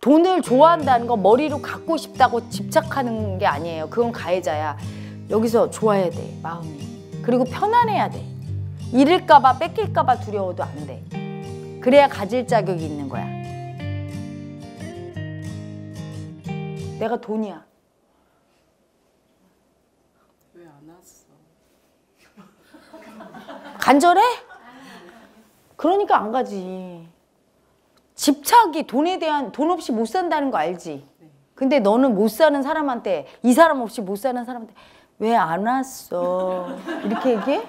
돈을 음. 좋아한다는 건 머리로 갖고 싶다고 집착하는 게 아니에요. 그건 가해자야. 여기서 좋아야 돼, 마음이. 그리고 편안해야 돼. 잃을까봐 뺏길까봐 두려워도 안 돼. 그래야 가질 자격이 있는 거야. 내가 돈이야. 왜 안 왔어? 간절해? 그러니까 안 가지. 집착이 돈에 대한 돈 없이 못 산다는 거 알지? 근데 너는 못 사는 사람한테 이 사람 없이 못 사는 사람한테 왜 안 왔어? 이렇게 얘기해?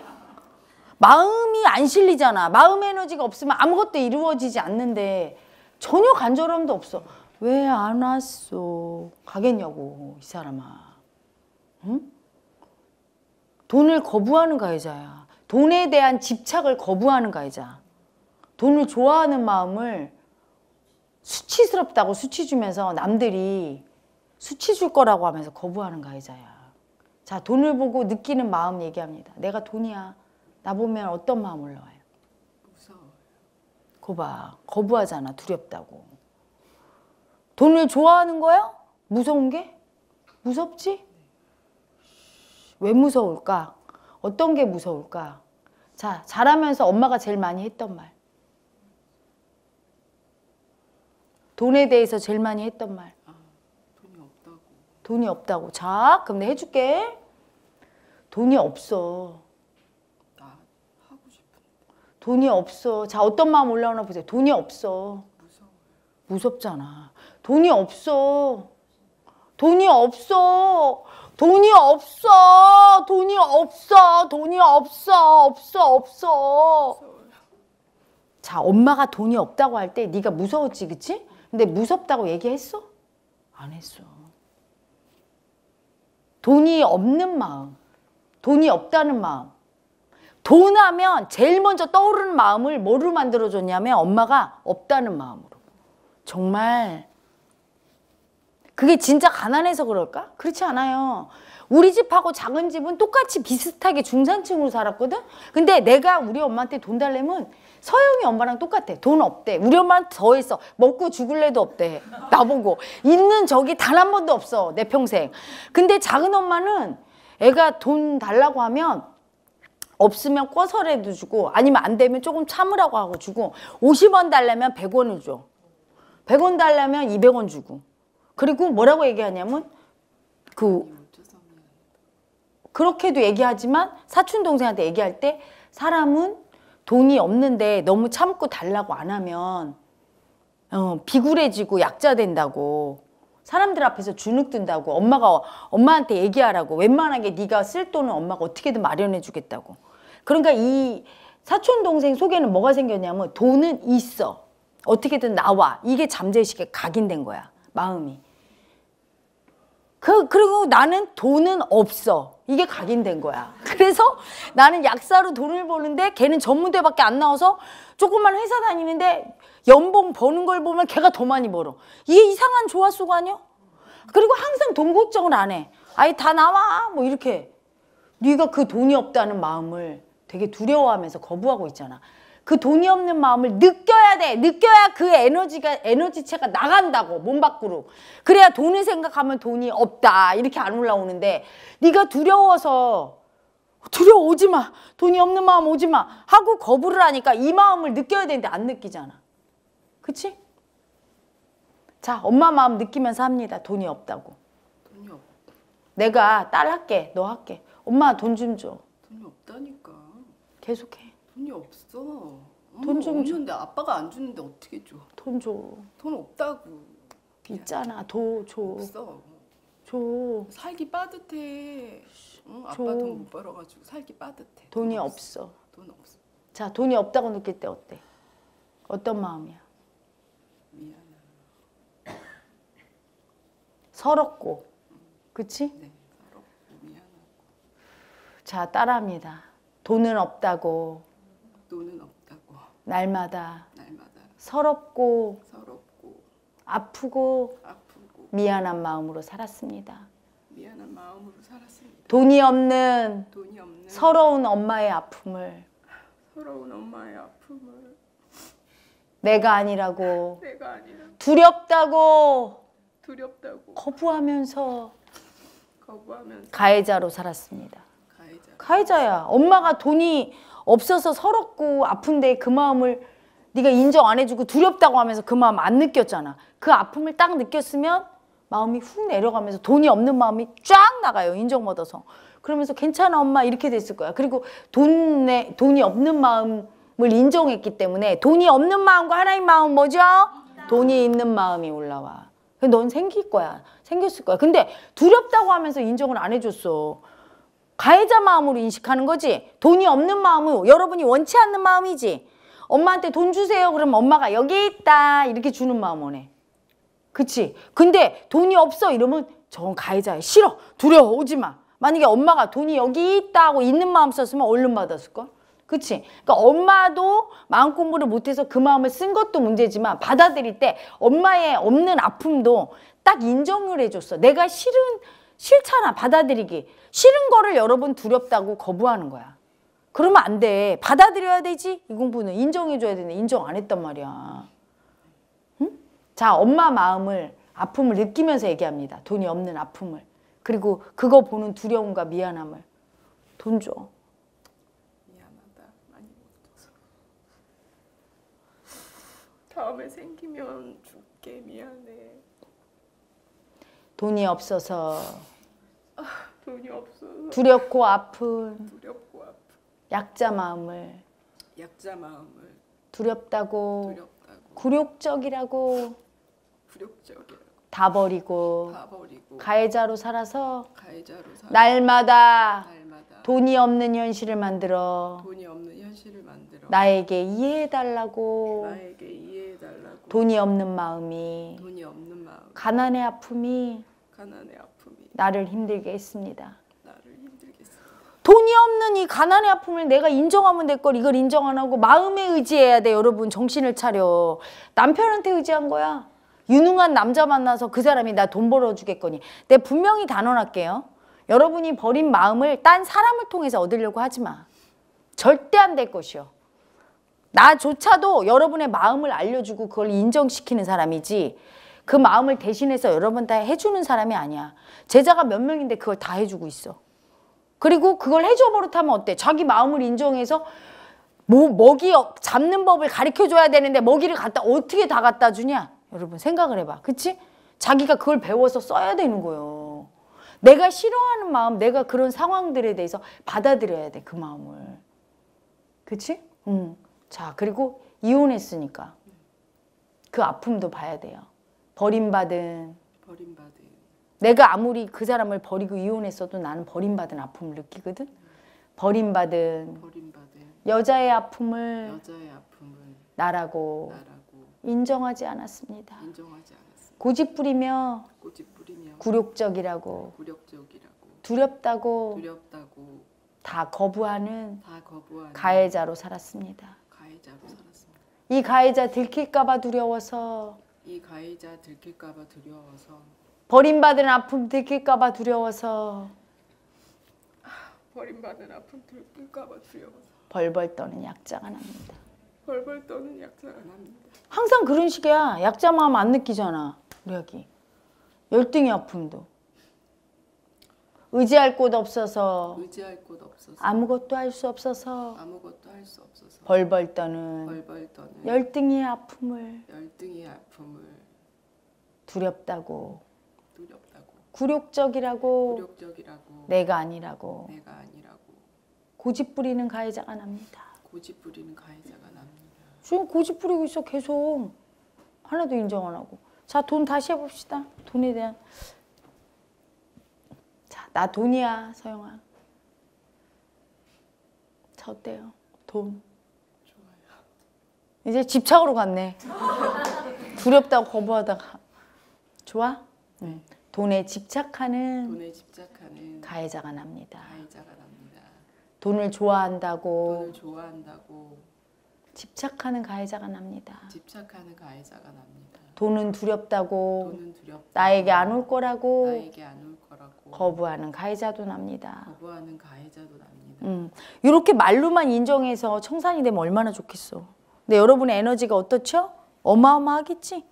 마음이 안 실리잖아. 마음 에너지가 없으면 아무것도 이루어지지 않는데 전혀 간절함도 없어. 왜 안 왔어? 가겠냐고 이 사람아. 응? 돈을 거부하는 가해자야. 돈에 대한 집착을 거부하는 가해자. 돈을 좋아하는 마음을 수치스럽다고 수치 주면서 남들이 수치 줄 거라고 하면서 거부하는 가해자야. 자 돈을 보고 느끼는 마음 얘기합니다. 내가 돈이야. 나 보면 어떤 마음 올라와요? 무서워 거봐 거부하잖아 두렵다고. 돈을 좋아하는 거야? 무서운 게? 무섭지? 왜 무서울까? 어떤 게 무서울까? 자, 자라면서 엄마가 제일 많이 했던 말. 돈에 대해서 제일 많이 했던 말. 아, 돈이 없다고. 돈이 없다고. 자, 그럼 내가 해줄게. 돈이 없어. 나 하고 싶은데. 돈이 없어. 자, 어떤 마음 올라오나 보세요. 돈이 없어. 무서워. 무섭잖아. 돈이 없어. 돈이 없어. 돈이 없어. 돈이 없어. 돈이 없어. 없어. 없어. 무서워요. 자, 엄마가 돈이 없다고 할 때 네가 무서웠지, 그치? 근데 무섭다고 얘기했어? 안 했어. 돈이 없는 마음, 돈이 없다는 마음. 돈 하면 제일 먼저 떠오르는 마음을 뭐로 만들어줬냐면 엄마가 없다는 마음으로. 정말 그게 진짜 가난해서 그럴까? 그렇지 않아요. 우리 집하고 작은 집은 똑같이 비슷하게 중산층으로 살았거든? 근데 내가 우리 엄마한테 돈 달래면 서영이 엄마랑 똑같아. 돈 없대. 우리 엄마한테더 있어. 먹고 죽을래도 없대. 나보고. 있는 적이 단 한 번도 없어. 내 평생. 근데 작은 엄마는 애가 돈 달라고 하면 없으면 꺼서라도 주고 아니면 안 되면 조금 참으라고 하고 주고 오십 원 달라면 백원을 줘. 백 원 달라면 이백 원 주고 그리고 뭐라고 얘기하냐면 그 그렇게도 얘기하지만 사촌 동생한테 얘기할 때 사람은 돈이 없는데 너무 참고 달라고 안 하면 어, 비굴해지고 약자 된다고 사람들 앞에서 주눅든다고 엄마가 엄마한테 얘기하라고 웬만하게 네가 쓸 돈은 엄마가 어떻게든 마련해 주겠다고 그러니까 이 사촌 동생 속에는 뭐가 생겼냐면 돈은 있어 어떻게든 나와 이게 잠재의식에 각인된 거야 마음이. 그, 그리고 나는 돈은 없어. 이게 각인된 거야. 그래서 나는 약사로 돈을 버는데 걔는 전문대밖에 안 나와서 조금만 회사 다니는데 연봉 버는 걸 보면 걔가 더 많이 벌어. 이게 이상한 조화수가 아니야? 그리고 항상 돈 걱정을 안 해. 아예 다 나와. 뭐 이렇게. 네가 그 돈이 없다는 마음을 되게 두려워하면서 거부하고 있잖아. 그 돈이 없는 마음을 느껴야 돼. 느껴야 그 에너지가 에너지체가 나간다고 몸 밖으로. 그래야 돈을 생각하면 돈이 없다 이렇게 안 올라오는데 네가 두려워서 두려워 오지 마. 돈이 없는 마음 오지 마. 하고 거부를 하니까 이 마음을 느껴야 되는데 안 느끼잖아. 그치? 자, 엄마 마음 느끼면서 합니다. 돈이 없다고. 돈이 없. 내가 딸 할게. 너 할게. 엄마 돈 좀 줘. 돈이 없다니까. 계속해. 돈이 없어. 돈좀 주는데 아빠가 안 주는데 어떻게 줘? 돈 줘. 돈 없다고. 있잖아. 도 줘. 없어. 줘. 살기 빠듯해. 응? 아빠 돈 못 벌어가지고 살기 빠듯해. 돈이 돈 없어. 없어. 돈 없어. 자, 돈이 없다고 느낄 때 어때? 어떤 마음이야? 미안해. 서럽고, 그치? 네, 서럽고 미안하고. 자, 따라합니다. 돈은 없다고 돈은 없다고. 날마다. 날마다. 서럽고. 서럽고. 아프고. 아프고. 미안한 마음으로 살았습니다. 미안한 마음으로 살았습니다. 돈이 없는. 돈이 없는. 서러운 엄마의 아픔을. 서러운 엄마의 아픔을. 내가 아니라고. 내가 아니라고. 두렵다고. 두렵다고. 거부하면서. 거부하면서. 가해자로 살았습니다. 가해자. 가해자야. 엄마가 돈이 없어서 서럽고 아픈데 그 마음을 네가 인정 안 해주고 두렵다고 하면서 그 마음 안 느꼈잖아. 그 아픔을 딱 느꼈으면 마음이 훅 내려가면서 돈이 없는 마음이 쫙 나가요. 인정받아서. 그러면서 괜찮아 엄마 이렇게 됐을 거야. 그리고 돈에 돈이 없는 마음을 인정했기 때문에 돈이 없는 마음과 하나님 마음 뭐죠? 돈이 있는 마음이 올라와. 넌 생길 거야. 생겼을 거야. 근데 두렵다고 하면서 인정을 안 해줬어. 가해자 마음으로 인식하는 거지 돈이 없는 마음은 여러분이 원치 않는 마음이지 엄마한테 돈 주세요 그럼 엄마가 여기 있다 이렇게 주는 마음 오네 그치 근데 돈이 없어 이러면 저건 가해자야 싫어 두려워 오지 마 만약에 엄마가 돈이 여기 있다고 있는 마음 썼으면 얼른 받았을걸 그치 그러니까 엄마도 마음 공부를 못해서 그 마음을 쓴 것도 문제지만 받아들일 때 엄마의 없는 아픔도 딱 인정을 해줬어 내가 싫은 싫잖아. 받아들이기. 싫은 거를 여러분 두렵다고 거부하는 거야. 그러면 안 돼. 받아들여야 되지. 이 공부는 인정해줘야 되네. 인정 안 했단 말이야. 응? 자, 엄마 마음을 아픔을 느끼면서 얘기합니다. 돈이 없는 아픔을. 그리고 그거 보는 두려움과 미안함을. 돈 줘. 미안하다. 많이 못 줘서. 다음에 생기면 줄게. 미안해. 돈이 없어서 돈이 없어서 두렵고 아픈 두렵고 아픈 약자 마음을 약자 마음을 두렵다고, 두렵다고 굴욕적이라고 굴욕적이라고 다 버리고, 다 버리고 가해자로 살아서, 가해자로 살아 날마다, 날마다 돈이 없는 현실을 만들어 돈이 없는 현실을 만들어 나에게 이해해 달라고 나에게 이해해 달라고 돈이 없는 마음이 돈이 없는 마음 가난의 아픔이 가난의 아픔이 나를 힘들게 했습니다. 돈이 없는 이 가난의 아픔을 내가 인정하면 될걸 이걸 인정 안 하고 마음에 의지해야 돼 여러분 정신을 차려 남편한테 의지한 거야 유능한 남자 만나서 그 사람이 나 돈 벌어주겠거니 내 분명히 단언할게요 여러분이 버린 마음을 딴 사람을 통해서 얻으려고 하지 마 절대 안 될 것이요 나조차도 여러분의 마음을 알려주고 그걸 인정시키는 사람이지 그 마음을 대신해서 여러분 다 해주는 사람이 아니야. 제자가 몇 명인데 그걸 다 해주고 있어. 그리고 그걸 해줘 버릇하면 어때? 자기 마음을 인정해서 뭐 먹이 잡는 법을 가르쳐줘야 되는데 먹이를 갖다 어떻게 다 갖다 주냐? 여러분 생각을 해봐. 그치? 자기가 그걸 배워서 써야 되는 거예요. 내가 싫어하는 마음, 내가 그런 상황들에 대해서 받아들여야 돼, 그 마음을. 그치? 응. 자, 그리고 이혼했으니까 그 아픔도 봐야 돼요. 버림받은. 버림받은. 내가 아무리 그 사람을 버리고 이혼했어도 나는 버림받은 아픔을 느끼거든. 버림받은. 버림받은. 여자의 아픔을. 여자의 아픔을. 나라고. 나라고. 인정하지 않았습니다. 인정하지 않았습니다. 고집부리며. 고집부리며. 굴욕적이라고. 네, 굴욕적이라고. 두렵다고. 두렵다고. 다 거부하는, 다 거부하는 가해자로 살았습니다. 가해자로 살았습니다. 이 가해자 들킬까봐 두려워서 이 가해자 들킬까봐 두려워서 버림받은 아픔 들킬까봐 두려워서 버림받은 아픔 들킬까봐 두려워서 벌벌 떠는 약자가 납니다. 벌벌 떠는 약자가 납니다. 항상 그런 식이야. 약자 마음 안 느끼잖아. 우리 아기. 열등의 아픔도. 의지할 곳 없어서 의지할 곳 없어서 아무것도 할 수 없어서 아무것도 할수 없어서 벌벌 떠는 벌벌 떠는 열등의 아픔을 열등의 아픔을 두렵다고 두렵다고 굴욕적이라고 굴욕적이라고 내가 아니라고 내가 아니라고 고집 부리는 가해자가 납니다. 고집 부리는 가해자가 납니다. 지금 고집 부리고 있어 계속 하나도 인정 안 하고 자 돈 다시 해봅시다 돈에 대한 나 돈이야 서영아 저 어때요? 돈 이제 집착으로 갔네 두렵다고 거부하다가 좋아? 네. 돈에 집착하는, 돈에 집착하는 가해자가 납니다. 가해자가 납니다. 돈을 좋아한다고 돈을 좋아한다고 집착하는 가해자가 납니다. 집착하는 가해자가 납니다. 돈은 두렵다고, 돈은 두렵다 나에게 안 올 거라고 나에게 안 거라고 거부하는 가해자도 납니다. 거부하는 가해자도 납니다. 음, 이렇게 말로만 인정해서 청산이 되면 얼마나 좋겠어. 근데 여러분의 에너지가 어떻죠? 어마어마하겠지?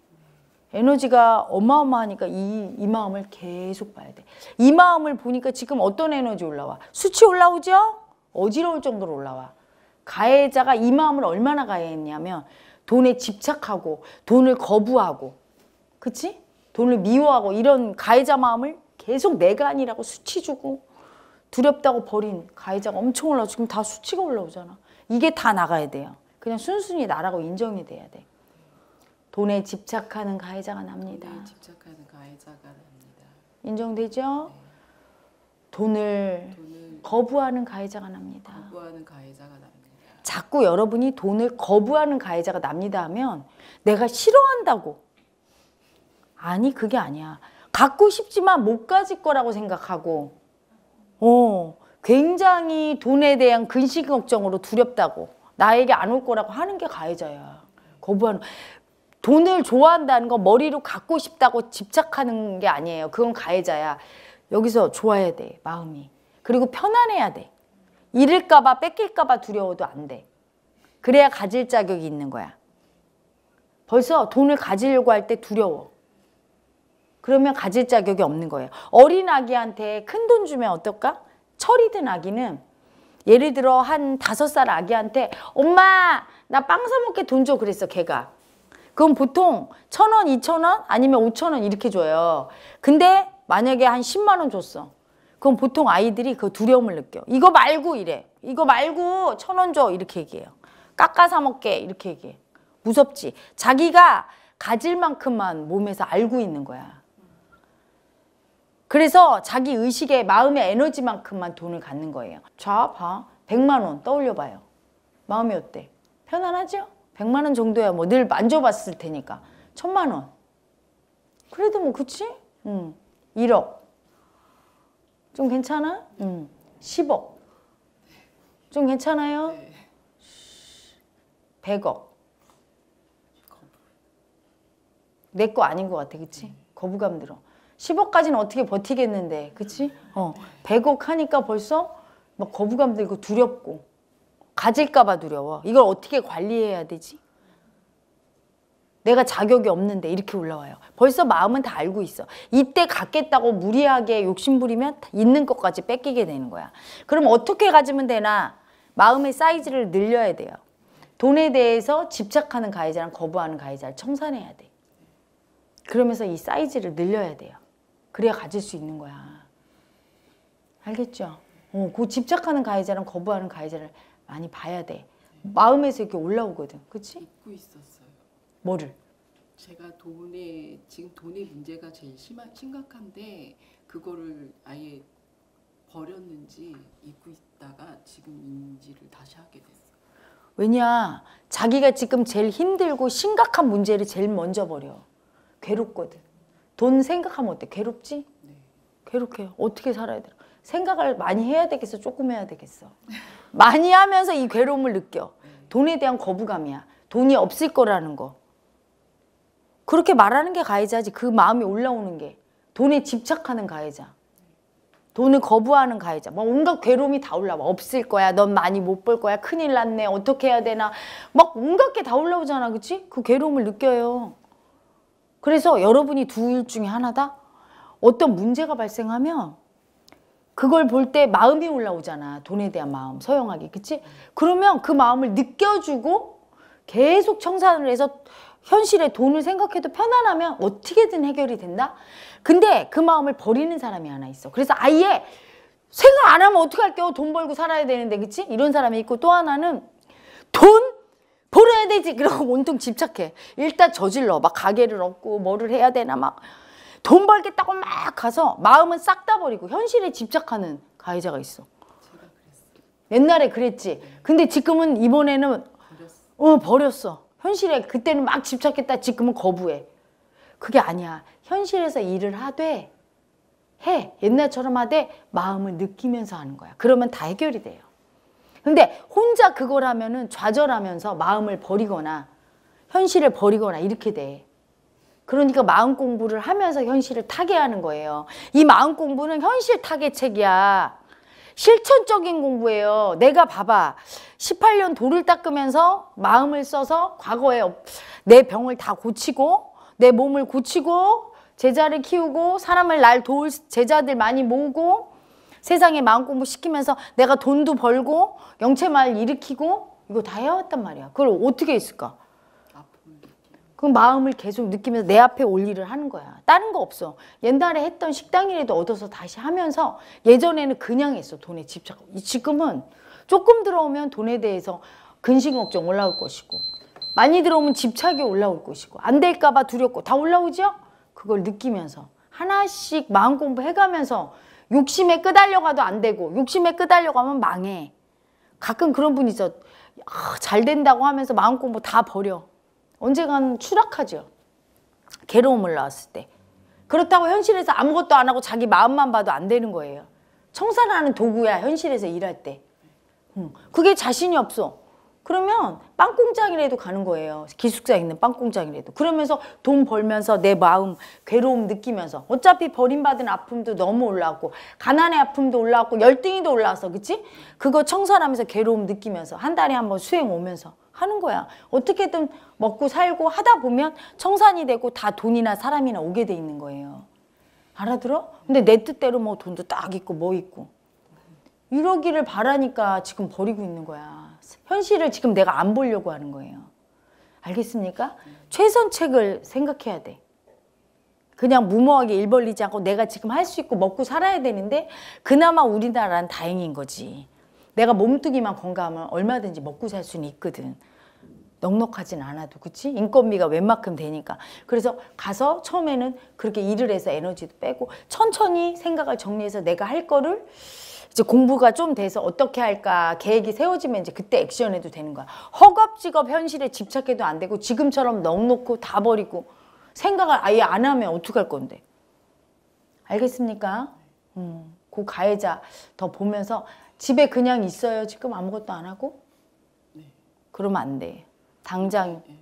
에너지가 어마어마하니까 이, 이 마음을 계속 봐야 돼. 이 마음을 보니까 지금 어떤 에너지 올라와? 수치 올라오죠? 어지러울 정도로 올라와. 가해자가 이 마음을 얼마나 가해했냐면 돈에 집착하고 돈을 거부하고 그치? 돈을 미워하고 이런 가해자 마음을 계속 내가 아니라고 수치 주고 두렵다고 버린 가해자가 엄청 올라오고 지금 다 수치가 올라오잖아. 이게 다 나가야 돼요. 그냥 순순히 나라고 인정이 돼야 돼. 돈에 집착하는 가해자가 납니다. 돈에 집착하는 가해자가 납니다. 인정되죠? 네. 돈을, 돈을, 거부하는 가해자가 납니다. 거부하는 가해자가 납니다. 자꾸 여러분이 돈을 거부하는 가해자가 납니다 하면 내가 싫어한다고 아니 그게 아니야. 갖고 싶지만 못 가질 거라고 생각하고 어, 굉장히 돈에 대한 근심 걱정으로 두렵다고 나에게 안 올 거라고 하는 게 가해자야. 거부하는 돈을 좋아한다는 건 머리로 갖고 싶다고 집착하는 게 아니에요. 그건 가해자야. 여기서 좋아야 돼 마음이. 그리고 편안해야 돼. 잃을까 봐 뺏길까 봐 두려워도 안 돼. 그래야 가질 자격이 있는 거야. 벌써 돈을 가지려고 할 때 두려워. 그러면 가질 자격이 없는 거예요. 어린 아기한테 큰 돈 주면 어떨까? 철이 든 아기는 예를 들어 한 다섯 살 아기한테 엄마 나 빵 사 먹게 돈 줘 그랬어 걔가. 그럼 보통 천 원, 이천 원 아니면 오천 원 이렇게 줘요. 근데 만약에 한 십만 원 줬어. 그럼 보통 아이들이 그 두려움을 느껴. 이거 말고 이래. 이거 말고 천 원 줘 이렇게 얘기해요. 깎아 사 먹게 이렇게 얘기해. 무섭지. 자기가 가질 만큼만 몸에서 알고 있는 거야. 그래서 자기 의식의 마음의 에너지만큼만 돈을 갖는 거예요. 좌, 봐. 100만 원 떠올려봐요. 마음이 어때? 편안하죠? 100만 원 정도야 뭐 늘 만져봤을 테니까. 천만 원. 그래도 뭐 그치? 음. 1억. 좀 괜찮아? 음. 10억. 좀 괜찮아요? 100억. 내 거 아닌 것 같아, 그치? 거부감 들어. 10억까지는 어떻게 버티겠는데 그치? 어 100억 하니까 벌써 막 거부감 들고 두렵고 가질까봐 두려워 이걸 어떻게 관리해야 되지? 내가 자격이 없는데 이렇게 올라와요 벌써 마음은 다 알고 있어 이때 갖겠다고 무리하게 욕심부리면 있는 것까지 뺏기게 되는 거야 그럼 어떻게 가지면 되나 마음의 사이즈를 늘려야 돼요 돈에 대해서 집착하는 가해자랑 거부하는 가해자를 청산해야 돼 그러면서 이 사이즈를 늘려야 돼요 그래야 가질 수 있는 거야. 알겠죠? 어, 그 집착하는 가해자랑 거부하는 가해자를 많이 봐야 돼. 마음에서 이렇게 올라오거든. 그치? 잊고 있었어요. 뭐를? 제가 돈에, 지금 돈의 문제가 제일 심하, 심각한데, 그거를 아예 버렸는지 잊고 있다가 지금 인지를 다시 하게 됐어요. 왜냐, 자기가 지금 제일 힘들고 심각한 문제를 제일 먼저 버려. 괴롭거든. 돈 생각하면 어때? 괴롭지? 네. 괴롭게 어떻게 살아야 돼? 생각을 많이 해야 되겠어? 조금 해야 되겠어? 많이 하면서 이 괴로움을 느껴. 네. 돈에 대한 거부감이야. 돈이 없을 거라는 거. 그렇게 말하는 게 가해자지 그 마음이 올라오는 게. 돈에 집착하는 가해자. 돈을 거부하는 가해자. 막 뭐 온갖 괴로움이 다 올라와. 없을 거야. 넌 많이 못 벌 거야. 큰일 났네. 어떻게 해야 되나. 막 온갖 게 다 올라오잖아. 그치? 그 괴로움을 느껴요. 그래서 여러분이 둘 중에 하나다? 어떤 문제가 발생하면 그걸 볼 때 마음이 올라오잖아. 돈에 대한 마음, 서영하기. 그치? 그러면 그 마음을 느껴주고 계속 청산을 해서 현실에 돈을 생각해도 편안하면 어떻게든 해결이 된다? 근데 그 마음을 버리는 사람이 하나 있어. 그래서 아예 생각 안 하면 어떡할게요? 돈 벌고 살아야 되는데, 그치? 이런 사람이 있고 또 하나는 돈? 벌어야 되지 그러고 온통 집착해 일단 저질러 막 가게를 얻고 뭐를 해야 되나 막 돈 벌겠다고 막 가서 마음은 싹 다 버리고 현실에 집착하는 가해자가 있어 옛날에 그랬지 근데 지금은 이번에는 어 버렸어 현실에 그때는 막 집착했다 지금은 거부해 그게 아니야 현실에서 일을 하되 해 옛날처럼 하되 마음을 느끼면서 하는 거야 그러면 다 해결이 돼요 근데 혼자 그걸하면은 좌절하면서 마음을 버리거나 현실을 버리거나 이렇게 돼. 그러니까 마음 공부를 하면서 현실을 타개하는 거예요. 이 마음 공부는 현실 타개책이야. 실천적인 공부예요. 내가 봐봐. 18년 돌을 닦으면서 마음을 써서 과거에 내 병을 다 고치고 내 몸을 고치고 제자를 키우고 사람을 날 도울 제자들 많이 모으고 세상에 마음 공부시키면서 내가 돈도 벌고 영체말 일으키고 이거 다 해왔단 말이야. 그걸 어떻게 했을까? 그 마음을 계속 느끼면서 내 앞에 올 일을 하는 거야. 다른 거 없어. 옛날에 했던 식당이라도 얻어서 다시 하면서 예전에는 그냥 했어. 돈에 집착. 하고 지금은 조금 들어오면 돈에 대해서 근심 걱정 올라올 것이고 많이 들어오면 집착이 올라올 것이고 안 될까 봐 두렵고 다 올라오죠? 그걸 느끼면서 하나씩 마음 공부해가면서 욕심에 끄달려가도 안 되고 욕심에 끄달려가면 망해. 가끔 그런 분이 있어. 아, 잘 된다고 하면서 마음 공부 다 버려. 언젠간 추락하죠. 괴로움을 낳았을 때. 그렇다고 현실에서 아무것도 안 하고 자기 마음만 봐도 안 되는 거예요. 청산하는 도구야 현실에서 일할 때. 그게 자신이 없어. 그러면 빵공장이라도 가는 거예요. 기숙사에 있는 빵공장이라도. 그러면서 돈 벌면서 내 마음 괴로움 느끼면서 어차피 버림받은 아픔도 너무 올라왔고 가난의 아픔도 올라왔고 열등이도 올라왔어. 그치? 그거 청산하면서 괴로움 느끼면서 한 달에 한 번 수행 오면서 하는 거야. 어떻게든 먹고 살고 하다 보면 청산이 되고 다 돈이나 사람이나 오게 돼 있는 거예요. 알아들어? 근데 내 뜻대로 뭐 돈도 딱 있고 뭐 있고 이러기를 바라니까 지금 버리고 있는 거야. 현실을 지금 내가 안 보려고 하는 거예요. 알겠습니까? 최선책을 생각해야 돼. 그냥 무모하게 일 벌리지 않고 내가 지금 할 수 있고 먹고 살아야 되는데 그나마 우리나라는 다행인 거지. 내가 몸뚱이만 건강하면 얼마든지 먹고 살 수는 있거든. 넉넉하진 않아도 그치? 인건비가 웬만큼 되니까 그래서 가서 처음에는 그렇게 일을 해서 에너지도 빼고 천천히 생각을 정리해서 내가 할 거를 이제 공부가 좀 돼서 어떻게 할까 계획이 세워지면 이제 그때 액션해도 되는 거야. 허겁지겁 현실에 집착해도 안 되고 지금처럼 넉놓고 다 버리고 생각을 아예 안 하면 어떡할 건데. 알겠습니까? 음, 그 가해자 더 보면서 집에 그냥 있어요. 지금 아무것도 안 하고? 네. 그러면 안 돼. 당장. 네,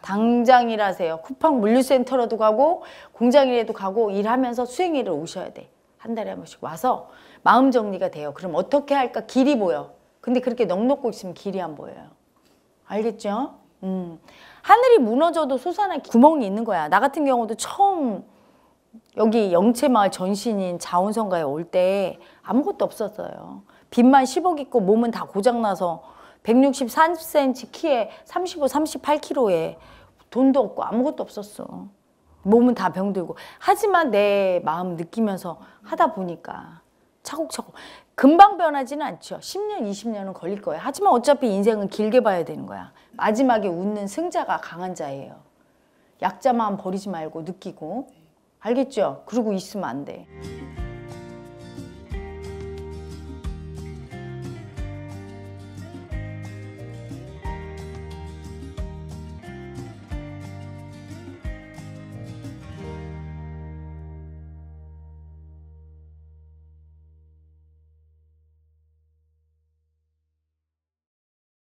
당장이라세요. 쿠팡 물류센터라도 가고 공장이라도 가고 일하면서 수행일을 오셔야 돼. 한 달에 한 번씩 와서 마음 정리가 돼요. 그럼 어떻게 할까 길이 보여. 근데 그렇게 넉넉고 있으면 길이 안 보여요. 알겠죠? 음. 하늘이 무너져도 솟아날 구멍이 있는 거야. 나 같은 경우도 처음 여기 영채마을 전신인 자원성가에 올 때 아무것도 없었어요. 빚만 10억 있고 몸은 다 고장나서 163cm 키에 35, 38kg에 돈도 없고 아무것도 없었어. 몸은 다 병들고 하지만 내 마음 느끼면서 하다 보니까 차곡차곡 금방 변하지는 않죠. 10년, 20년은 걸릴 거예요. 하지만 어차피 인생은 길게 봐야 되는 거야. 마지막에 웃는 승자가 강한 자예요. 약자만 버리지 말고 느끼고 알겠죠? 그러고 있으면 안 돼.